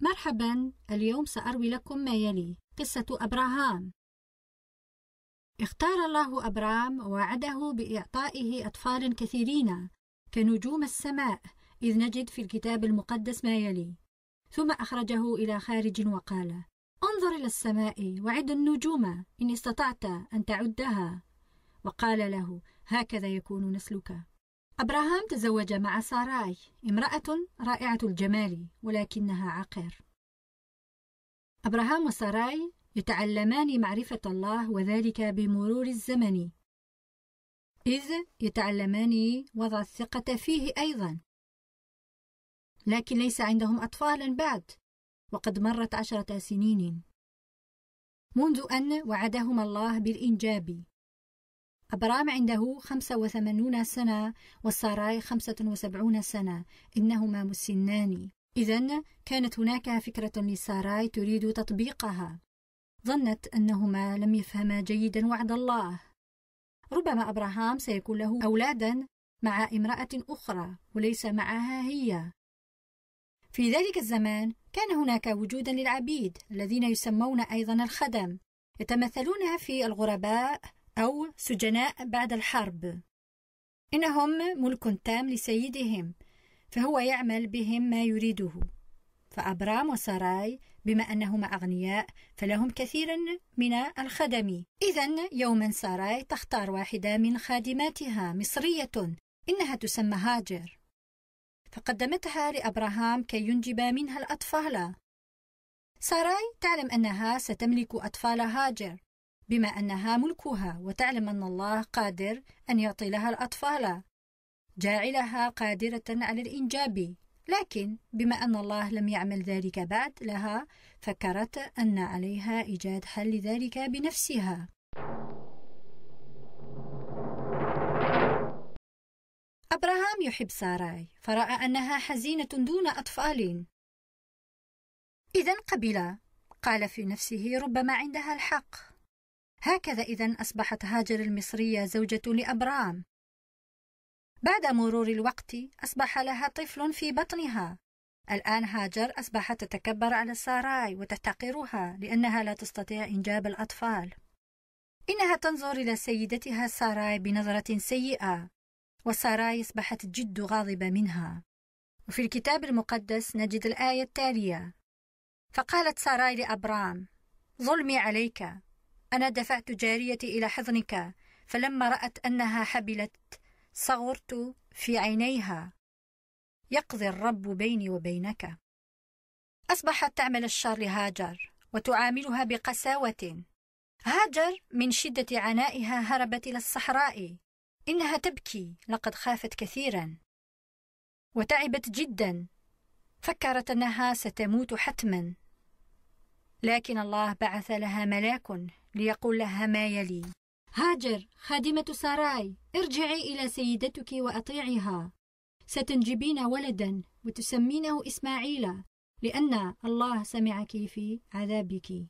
مرحبا اليوم سأروي لكم ما يلي قصة أبراهام اختار الله ابراهام ووعده بإعطائه أطفال كثيرين كنجوم السماء إذ نجد في الكتاب المقدس ما يلي ثم أخرجه إلى خارج وقال انظر إلى السماء وعد النجوم إن استطعت أن تعدها وقال له هكذا يكون نسلك أبراهام تزوج مع ساراي امرأة رائعة الجمال ولكنها عقير أبراهام وساراي يتعلمان معرفة الله وذلك بمرور الزمن إذ يتعلمان وضع الثقة فيه أيضا لكن ليس عندهم أطفال بعد وقد مرت عشرة سنين منذ أن وعدهما الله بالإنجاب أبرام عنده 85 سنة والساراي 75 سنة إنهما مسنان إذا كانت هناك فكرة لساراي تريد تطبيقها ظنت أنهما لم يفهما جيدا وعد الله ربما أبراهام سيكون له أولادا مع امرأة أخرى وليس معها هي في ذلك الزمان كان هناك وجودا للعبيد الذين يسمون أيضا الخدم يتمثلون في الغرباء أو سجناء بعد الحرب إنهم ملك تام لسيدهم فهو يعمل بهم ما يريده فأبرام وسراي بما أنهما أغنياء فلهم كثيرا من الخدم إذا يوما سراي تختار واحدة من خادماتها مصرية إنها تسمى هاجر فقدمتها لأبراهام كي ينجب منها الأطفال ساراي تعلم أنها ستملك أطفال هاجر بما أنها ملكها وتعلم أن الله قادر أن يعطي لها الأطفال جاعلها قادرة على الإنجاب لكن بما أن الله لم يعمل ذلك بعد لها فكرت أن عليها إيجاد حل لذلك بنفسها أبراهام يحب ساراي فرأى أنها حزينة دون أطفال إذا قبل قال في نفسه ربما عندها الحق هكذا إذا أصبحت هاجر المصرية زوجة لأبرام بعد مرور الوقت أصبح لها طفل في بطنها الآن هاجر أصبحت تتكبر على ساراي وتحتقرها لأنها لا تستطيع إنجاب الأطفال إنها تنظر إلى سيدتها ساراي بنظرة سيئة وساراي أصبحت جد غاضبة منها وفي الكتاب المقدس نجد الآية التالية فقالت ساراي لأبرام ظلمي عليك أنا دفعت جاريتي إلى حضنك فلما رأت أنها حبلت صغرت في عينيها يقضي الرب بيني وبينك أصبحت تعمل الشر لهاجر وتعاملها بقساوة هاجر من شدة عنائها هربت إلى الصحراء إنها تبكي لقد خافت كثيرا وتعبت جدا فكرت أنها ستموت حتما لكن الله بعث لها ملاك ليقول لها ما يلي هاجر خادمة ساراي ارجعي إلى سيدتك وأطيعها ستنجبين ولدا وتسمينه إسماعيل لأن الله سمعك في عذابك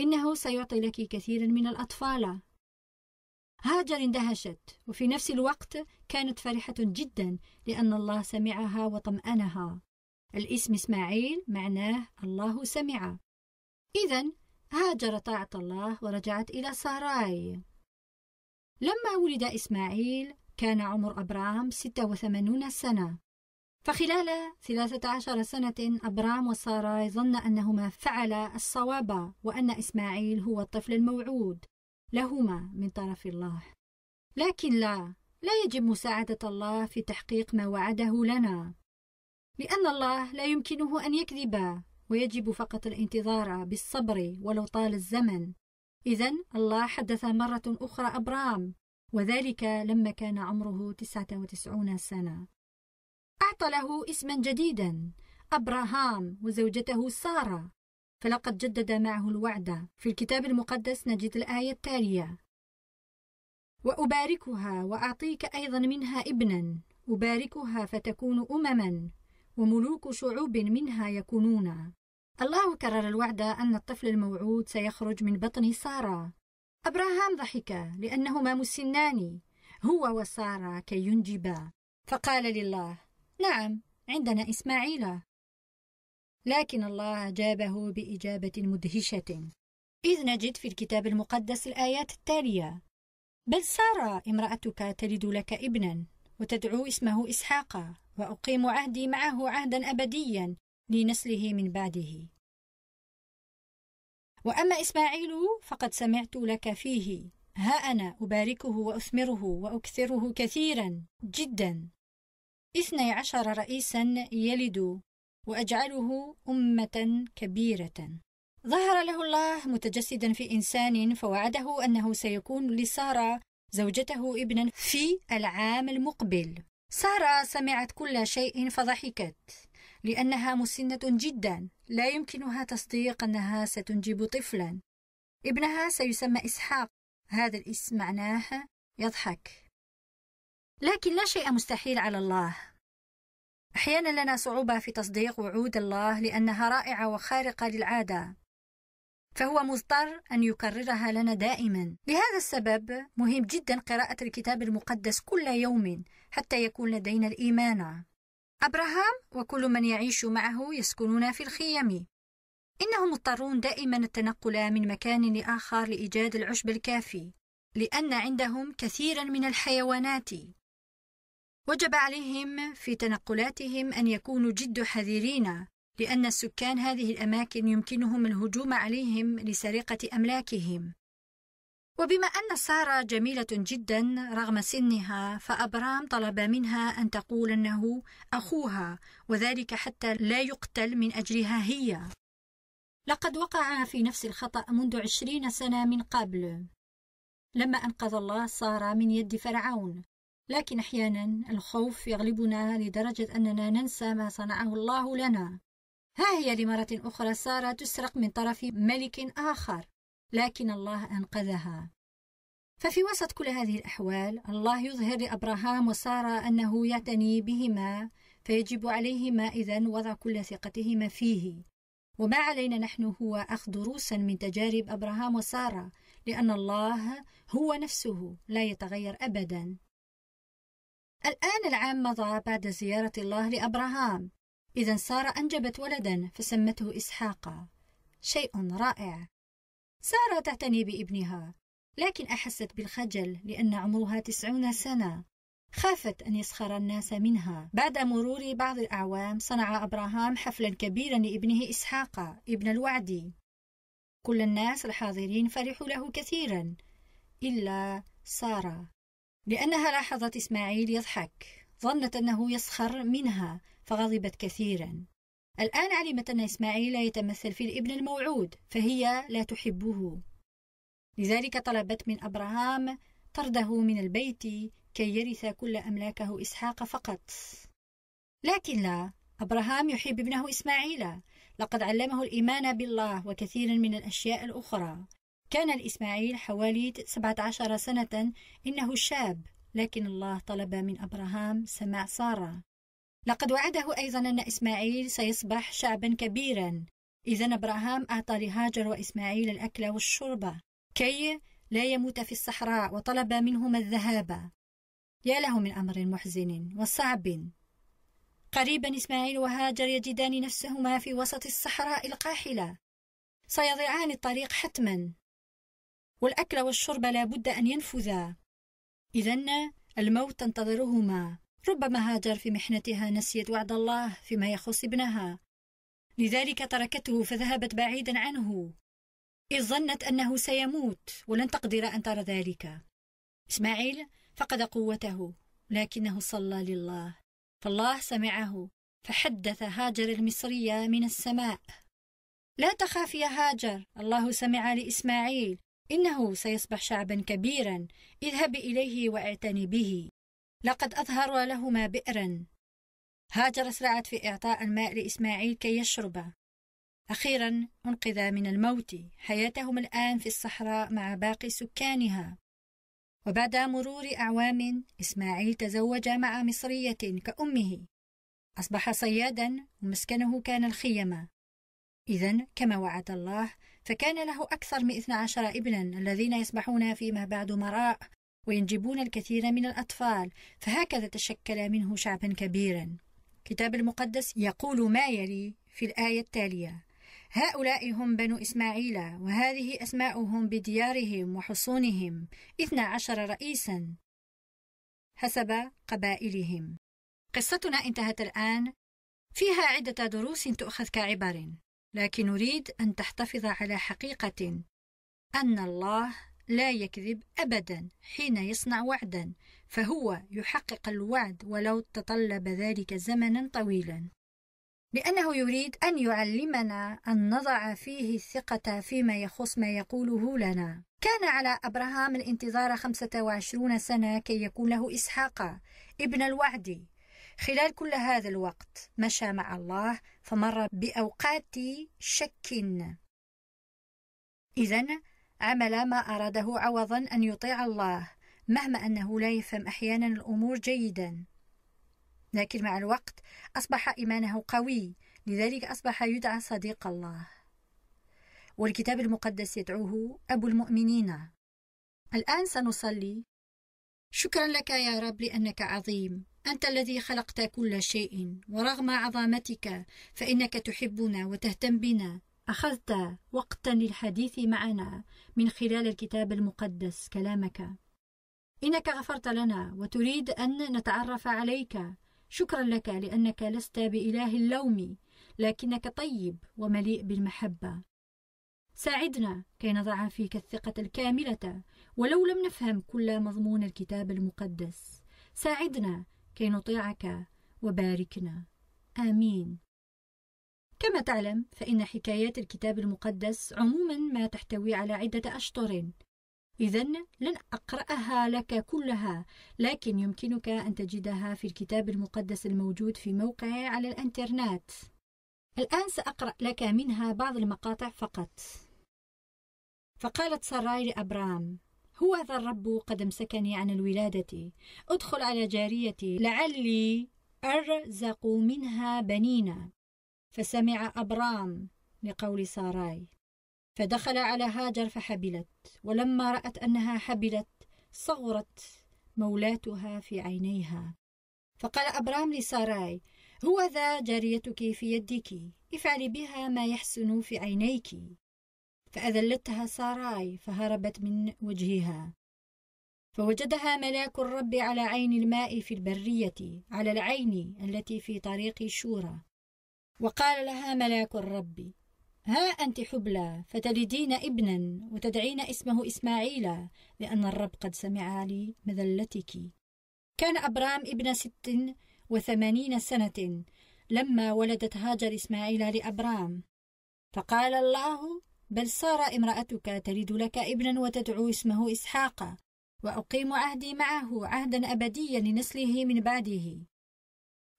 إنه سيعطي لك كثيرا من الأطفال هاجر اندهشت وفي نفس الوقت كانت فرحة جدا لأن الله سمعها وطمأنها الاسم إسماعيل معناه الله سمع إذا هاجر طاعة الله ورجعت إلى ساراي لما ولد إسماعيل كان عمر أبرام 86 سنة فخلال 13 سنة أبرام وساراي ظن أنهما فعلا الصواب وأن إسماعيل هو الطفل الموعود لهما من طرف الله لكن لا لا يجب مساعدة الله في تحقيق ما وعده لنا لأن الله لا يمكنه أن يكذب ويجب فقط الانتظار بالصبر ولو طال الزمن إذا الله حدث مرة أخرى أبرام وذلك لما كان عمره 99 سنة أعطى له اسما جديدا أبراهام وزوجته سارة فلقد جدد معه الوعد في الكتاب المقدس نجد الآية التالية وأباركها وأعطيك أيضا منها ابنا أباركها فتكون أمما وملوك شعوب منها يكونون الله كرر الوعد أن الطفل الموعود سيخرج من بطن سارة أبراهام ضحك لأنهما مسنان هو وسارة كي ينجبا فقال لله نعم عندنا إسماعيل لكن الله أجابه بإجابة مدهشة إذ نجد في الكتاب المقدس الآيات التالية بل سارة امرأتك تلد لك ابنا وتدعو اسمه إسحاق وأقيم عهدي معه عهدا أبديا لنسله من بعده وأما إسماعيل فقد سمعت لك فيه ها أنا أباركه وأثمره وأكثره كثيرا جدا اثني عشر رئيسا يلد وأجعله أمة كبيرة ظهر له الله متجسدا في إنسان فوعده أنه سيكون لسارة زوجته ابنا في العام المقبل سارة سمعت كل شيء فضحكت لأنها مسنة جدا لا يمكنها تصديق أنها ستنجب طفلا ابنها سيسمى إسحاق هذا الاسم معناه يضحك لكن لا شيء مستحيل على الله أحيانا لنا صعوبة في تصديق وعود الله لأنها رائعة وخارقة للعادة فهو مضطر أن يكررها لنا دائما لهذا السبب مهم جدا قراءة الكتاب المقدس كل يوم حتى يكون لدينا الإيمان أبراهام وكل من يعيش معه يسكنون في الخيم إنهم مضطرون دائما التنقل من مكان لآخر لإيجاد العشب الكافي لأن عندهم كثيرا من الحيوانات وجب عليهم في تنقلاتهم أن يكونوا جد حذرين لأن سكان هذه الأماكن يمكنهم الهجوم عليهم لسرقة أملاكهم وبما أن سارة جميلة جدا رغم سنها فأبرام طلب منها أن تقول أنه أخوها وذلك حتى لا يقتل من أجلها هي لقد وقع في نفس الخطأ منذ عشرين سنة من قبل لما أنقذ الله سارة من يد فرعون لكن أحيانا الخوف يغلبنا لدرجة أننا ننسى ما صنعه الله لنا ها هي لمرة أخرى سارة تسرق من طرف ملك آخر لكن الله أنقذها ففي وسط كل هذه الأحوال الله يظهر لأبراهام وسارة أنه يعتني بهما فيجب عليهما إذا وضع كل ثقتهما فيه وما علينا نحن هو أخذ دروسا من تجارب أبراهام وسارة لأن الله هو نفسه لا يتغير أبدا الآن العام مضى بعد زيارة الله لأبراهام إذا سارة أنجبت ولدا فسمته إسحاقا. شيء رائع سارة تعتني بابنها لكن أحست بالخجل لأن عمرها تسعون سنة خافت أن يسخر الناس منها بعد مرور بعض الأعوام صنع أبراهام حفلا كبيرا لابنه إسحاق ابن الوعدي كل الناس الحاضرين فرحوا له كثيرا إلا سارة لأنها لاحظت إسماعيل يضحك ظنت أنه يسخر منها فغضبت كثيرا الآن علمت أن إسماعيل لا يتمثل في الابن الموعود فهي لا تحبه لذلك طلبت من أبراهام طرده من البيت كي يرث كل أملاكه إسحاق فقط لكن لا أبراهام يحب ابنه إسماعيل لقد علمه الإيمان بالله وكثيرا من الأشياء الأخرى كان الإسماعيل حوالي 17 سنة إنه شاب لكن الله طلب من أبراهام سماع سارة لقد وعده أيضا أن إسماعيل سيصبح شعبا كبيرا إذا أبراهام أعطى لهاجر وإسماعيل الأكل والشرب كي لا يموت في الصحراء وطلب منهما الذهاب يا له من أمر محزن وصعب قريبا إسماعيل وهاجر يجدان نفسهما في وسط الصحراء القاحلة سيضيعان الطريق حتما والأكل والشرب لا بد أن ينفذا إذا الموت تنتظرهما ربما هاجر في محنتها نسيت وعد الله فيما يخص ابنها لذلك تركته فذهبت بعيدا عنه إذ ظنت أنه سيموت ولن تقدر أن ترى ذلك إسماعيل فقد قوته لكنه صلى لله فالله سمعه فحدث هاجر المصرية من السماء لا تخاف يا هاجر الله سمع لإسماعيل إنه سيصبح شعبا كبيرا اذهبي إليه واعتني به لقد أظهر لهما بئرا هاجر سرعت في إعطاء الماء لإسماعيل كي يشربه أخيرا أنقذا من الموت حياتهم الآن في الصحراء مع باقي سكانها وبعد مرور أعوام إسماعيل تزوج مع مصرية كأمه أصبح صيادا ومسكنه كان الخيمة إذا كما وعد الله فكان له أكثر من 12 ابنا الذين يسبحون فيما بعد مراء وينجبون الكثير من الأطفال فهكذا تشكل منه شعبا كبيرا كتاب المقدس يقول ما يلي في الآية التالية هؤلاء هم بنو إسماعيل وهذه أسماؤهم بديارهم وحصونهم إثنى عشر رئيسا حسب قبائلهم قصتنا انتهت الآن فيها عدة دروس تؤخذ كعبر لكن نريد أن تحتفظ على حقيقة أن الله لا يكذب أبدا حين يصنع وعدا فهو يحقق الوعد ولو تطلب ذلك زمنا طويلا لأنه يريد أن يعلمنا أن نضع فيه الثقة فيما يخص ما يقوله لنا كان على أبراهام الانتظار 25 سنة كي يكون له إسحاق ابن الوعد خلال كل هذا الوقت مشى مع الله فمر بأوقات شك إذا عمل ما أراده عوضا أن يطيع الله مهما أنه لا يفهم أحيانا الأمور جيدا لكن مع الوقت أصبح إيمانه قوي لذلك أصبح يدعى صديق الله والكتاب المقدس يدعوه أبو المؤمنين الآن سنصلي شكرا لك يا رب لأنك عظيم أنت الذي خلقت كل شيء ورغم عظمتك فإنك تحبنا وتهتم بنا أخذت وقتا للحديث معنا من خلال الكتاب المقدس كلامك إنك غفرت لنا وتريد أن نتعرف عليك شكرا لك لأنك لست بإله اللوم لكنك طيب ومليء بالمحبة ساعدنا كي نضع فيك الثقة الكاملة ولو لم نفهم كل مضمون الكتاب المقدس ساعدنا كي نطيعك وباركنا آمين كما تعلم فإن حكايات الكتاب المقدس عموما ما تحتوي على عدة أشطر إذا لن أقرأها لك كلها لكن يمكنك أن تجدها في الكتاب المقدس الموجود في موقعي على الإنترنت الآن سأقرأ لك منها بعض المقاطع فقط فقالت سراي لأبرام هو ذا الرب قد امسكني عن الولادة أدخل على جاريتي لعلي أرزق منها بنينا فسمع أبرام لقول ساراي فدخل على هاجر فحبلت ولما رأت أنها حبلت صغرت مولاتها في عينيها فقال أبرام لساراي هو ذا جاريتك في يدك افعلي بها ما يحسن في عينيك فأذلتها ساراي فهربت من وجهها فوجدها ملاك الرب على عين الماء في البرية على العين التي في طريق شورى وقال لها ملاك الرب ها أنت حبلى فتلدين ابنا وتدعين اسمه إسماعيل لأن الرب قد سمع لي مذلتك كان أبرام ابن ست وثمانين سنة لما ولدت هاجر إسماعيل لأبرام فقال الله بل صار امرأتك تلد لك ابنا وتدعو اسمه إسحاق وأقيم عهدي معه عهدا أبديا لنسله من بعده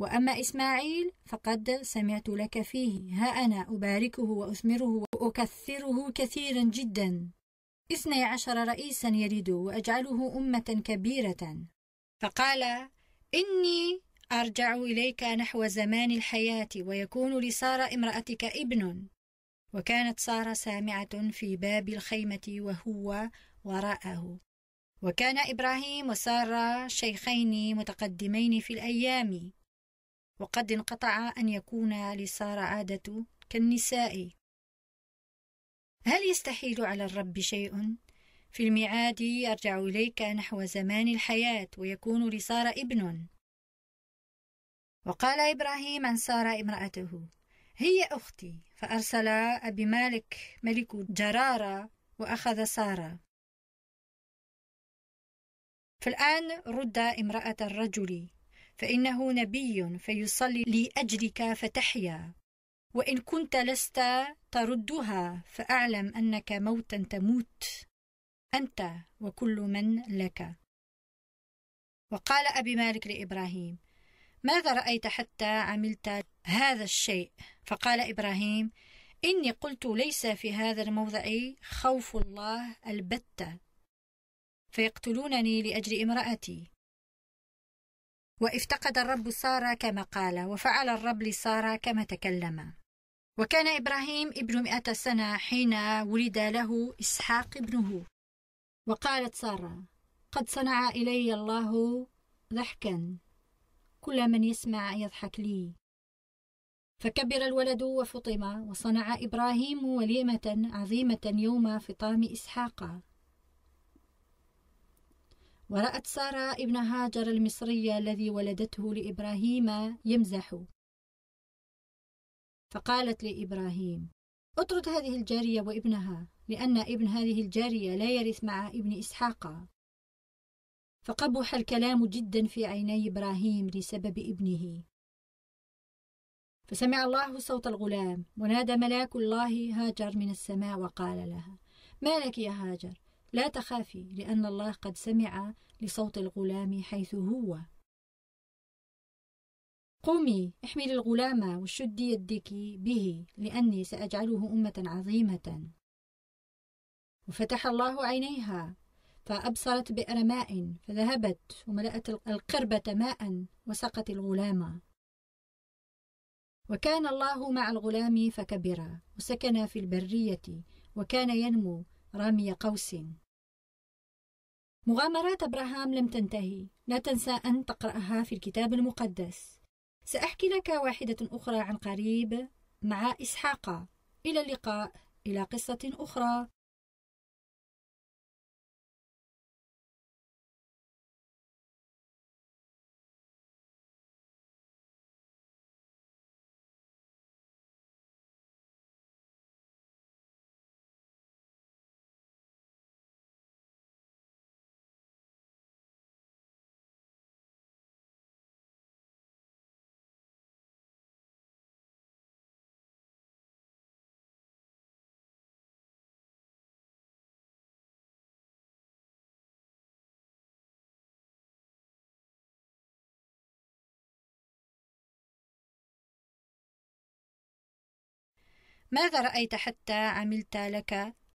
وأما إسماعيل فقد سمعت لك فيه ها أنا أباركه وأثمره وأكثره كثيرا جدا اثني عشر رئيسا يرد وأجعله أمة كبيرة فقال إني أرجع إليك نحو زمان الحياة ويكون لسارة امرأتك ابن وكانت سارة سامعة في باب الخيمة وهو وراءه وكان إبراهيم وسارة شيخين متقدمين في الأيام وقد انقطع أن يكون لسارة عادة كالنساء هل يستحيل على الرب شيء؟ في الميعاد يرجع إليك نحو زمان الحياة ويكون لسارة ابن وقال إبراهيم عن سارة امرأته هي أختي فأرسل أبي مالك ملك جرارة وأخذ سارة فالآن رد امرأة الرجل فإنه نبي فيصلي لأجلك فتحيا وإن كنت لست تردها فأعلم أنك موتا تموت أنت وكل من لك وقال أبي مالك لإبراهيم ماذا رأيت حتى عملت هذا الشيء فقال إبراهيم إني قلت ليس في هذا الموضع خوف الله البتة فيقتلونني لأجل امرأتي وافتقد الرب سارة كما قال وفعل الرب لسارة كما تكلم وكان إبراهيم ابن مئة سنة حين ولد له إسحاق ابنه وقالت سارة قد صنع إلي الله ضحكا كل من يسمع يضحك لي فكبر الولد وفطم وصنع إبراهيم وليمة عظيمة يوم فطام إسحاق ورأت سارة ابن هاجر المصرية الذي ولدته لإبراهيم يمزح فقالت لإبراهيم اطرد هذه الجارية وابنها لأن ابن هذه الجارية لا يرث مع ابن إسحاق فقبح الكلام جدا في عيني إبراهيم لسبب ابنه فسمع الله صوت الغلام ونادى ملاك الله هاجر من السماء وقال لها ما لك يا هاجر لا تخافي لأن الله قد سمع لصوت الغلام حيث هو قومي احملي الغلام وشدي يدك به لأني سأجعله أمة عظيمة وفتح الله عينيها فأبصرت بئر ماء فذهبت وملأت القربة ماء وسقت الغلام وكان الله مع الغلام فكبر وسكن في البرية وكان ينمو رمي قوس مغامرات ابراهام لم تنتهي لا تنسى ان تقراها في الكتاب المقدس ساحكي لك واحده اخرى عن قريب مع اسحاق الى اللقاء الى قصه اخرى ماذا رأيت حتى عملت لك